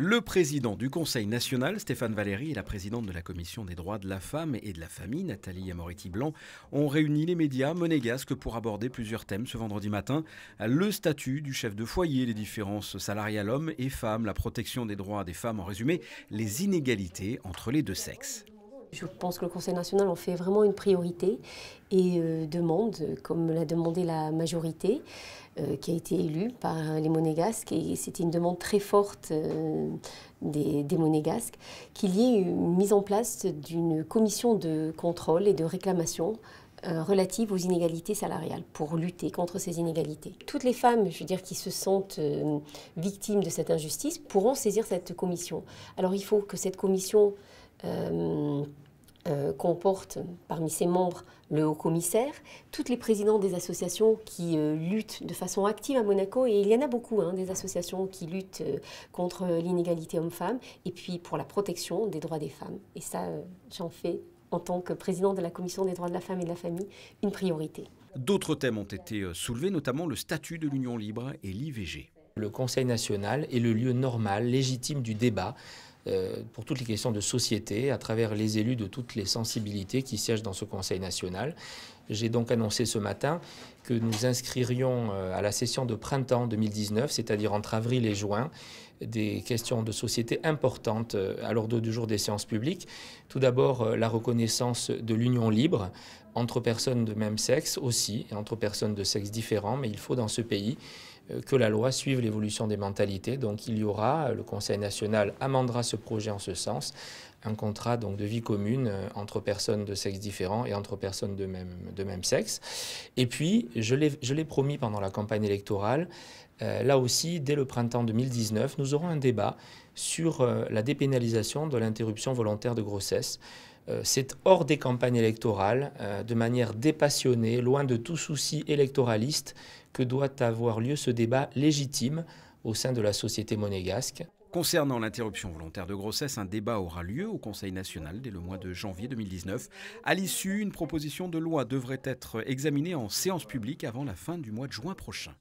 Le président du Conseil national, Stéphane Valéry, et la présidente de la Commission des droits de la femme et de la famille, Nathalie Amoriti-Blanc, ont réuni les médias monégasques pour aborder plusieurs thèmes ce vendredi matin. Le statut du chef de foyer, les différences salariales hommes et femmes, la protection des droits des femmes, en résumé, les inégalités entre les deux sexes. Je pense que le Conseil national en fait vraiment une priorité et euh, demande, comme l'a demandé la majorité euh, qui a été élue par les monégasques, et c'était une demande très forte euh, des, monégasques, qu'il y ait une mise en place d'une commission de contrôle et de réclamation relative aux inégalités salariales pour lutter contre ces inégalités. Toutes les femmes, je veux dire, qui se sentent victimes de cette injustice pourront saisir cette commission. Alors il faut que cette commission euh, comporte euh, parmi ses membres le haut commissaire, toutes les présidents des associations qui euh, luttent de façon active à Monaco, et il y en a beaucoup, hein, des associations qui luttent contre l'inégalité homme-femme, et puis pour la protection des droits des femmes. Et ça, j'en fais, en tant que président de la Commission des droits de la femme et de la famille, une priorité. D'autres thèmes ont été soulevés, notamment le statut de l'Union libre et l'IVG. Le Conseil national est le lieu normal, légitime du débat euh, pour toutes les questions de société à travers les élus de toutes les sensibilités qui siègent dans ce Conseil national. J'ai donc annoncé ce matin que nous inscririons euh, à la session de printemps 2019, c'est-à-dire entre avril et juin, des questions de société importantes euh, à l'ordre du jour des séances publiques. Tout d'abord, euh, la reconnaissance de l'union libre entre personnes de même sexe aussi, et entre personnes de sexe différents, mais il faut dans ce pays que la loi suive l'évolution des mentalités. Donc il y aura, le Conseil national amendera ce projet en ce sens, un contrat donc de vie commune euh, entre personnes de sexe différents et entre personnes de même, de même sexe. Et puis, je l'ai promis pendant la campagne électorale, euh, là aussi, dès le printemps 2019, nous aurons un débat sur euh, la dépénalisation de l'interruption volontaire de grossesse. C'est hors des campagnes électorales, de manière dépassionnée, loin de tout souci électoraliste, que doit avoir lieu ce débat légitime au sein de la société monégasque. Concernant l'interruption volontaire de grossesse, un débat aura lieu au Conseil national dès le mois de janvier 2019. À l'issue, une proposition de loi devrait être examinée en séance publique avant la fin du mois de juin prochain.